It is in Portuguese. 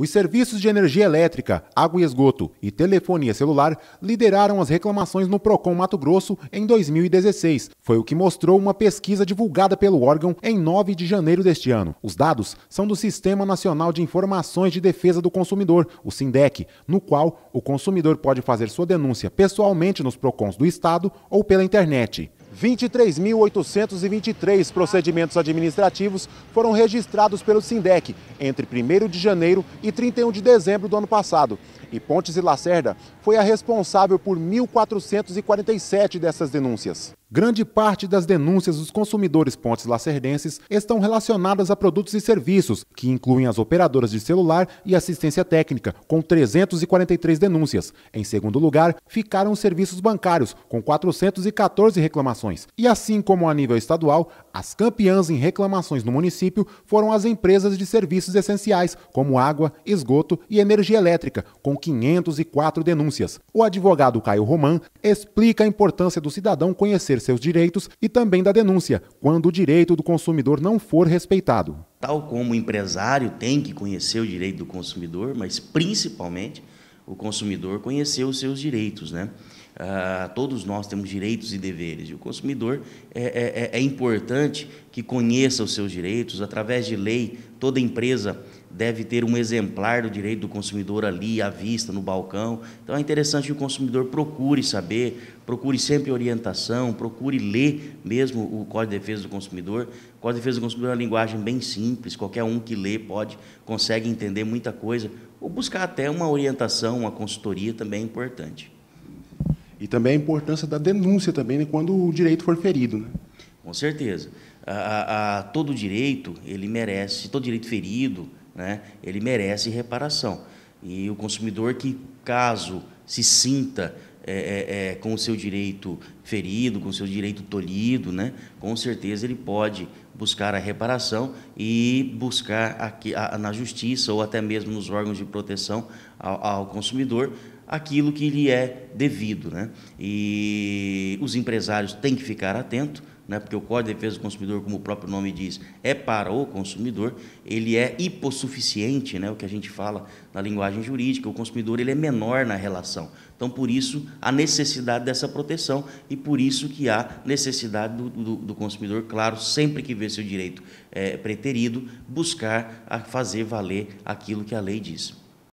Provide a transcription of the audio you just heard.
Os serviços de energia elétrica, água e esgoto e telefonia celular lideraram as reclamações no Procon Mato Grosso em 2016. Foi o que mostrou uma pesquisa divulgada pelo órgão em 9 de janeiro deste ano. Os dados são do Sistema Nacional de Informações de Defesa do Consumidor, o SINDEC, no qual o consumidor pode fazer sua denúncia pessoalmente nos Procons do estado ou pela internet. 23.823 procedimentos administrativos foram registrados pelo SINDEC entre 1 de janeiro e 31 de dezembro do ano passado. E Pontes e Lacerda foi a responsável por 1.447 dessas denúncias. Grande parte das denúncias dos consumidores pontes lacerdenses estão relacionadas a produtos e serviços, que incluem as operadoras de celular e assistência técnica, com 343 denúncias. Em segundo lugar, ficaram os serviços bancários, com 414 reclamações. E assim como a nível estadual, as campeãs em reclamações no município foram as empresas de serviços essenciais, como água, esgoto e energia elétrica, com 504 denúncias. O advogado Caio Roman explica a importância do cidadão conhecer defender seus direitos e também da denúncia, quando o direito do consumidor não for respeitado. Tal como o empresário tem que conhecer o direito do consumidor, mas principalmente o consumidor conhecer os seus direitos, né? Uh, todos nós temos direitos e deveres, e o consumidor é, é, é, é importante que conheça os seus direitos. Através de lei, toda empresa deve ter um exemplar do direito do consumidor ali à vista, no balcão. Então é interessante que o consumidor procure saber, procure sempre orientação, procure ler mesmo o Código de Defesa do Consumidor. O Código de Defesa do Consumidor é uma linguagem bem simples, qualquer um que lê pode, consegue entender muita coisa, ou buscar até uma orientação, uma consultoria também é importante. E também a importância da denúncia também né, quando o direito for ferido. Né? Com certeza. A, a, a todo direito, ele merece, todo direito ferido, né, ele merece reparação. E o consumidor que, caso se sinta é, é, é, com o seu direito ferido, com o seu direito tolhido, né, com certeza ele pode buscar a reparação e buscar aqui, a, na justiça ou até mesmo nos órgãos de proteção ao, ao consumidor aquilo que lhe é devido. Né? E os empresários têm que ficar atentos né, porque o Código de Defesa do Consumidor, como o próprio nome diz, é para o consumidor, ele é hipossuficiente, né, o que a gente fala na linguagem jurídica, o consumidor ele é menor na relação. Então, por isso, a necessidade dessa proteção e por isso que há necessidade do, do, do consumidor, claro, sempre que vê seu direito é, preterido, buscar fazer valer aquilo que a lei diz.